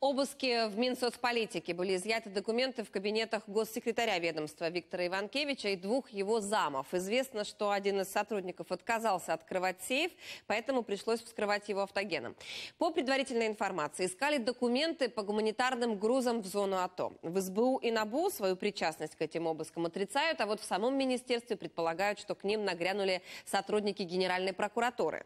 Обыски в Минсоцполитике были изъяты документы в кабинетах госсекретаря ведомства Виктора Иванкевича и двух его замов. Известно, что один из сотрудников отказался открывать сейф, поэтому пришлось вскрывать его автогеном. По предварительной информации, искали документы по гуманитарным грузам в зону АТО. В СБУ и НАБУ свою причастность к этим обыскам отрицают, а вот в самом министерстве предполагают, что к ним нагрянули сотрудники Генеральной прокуратуры.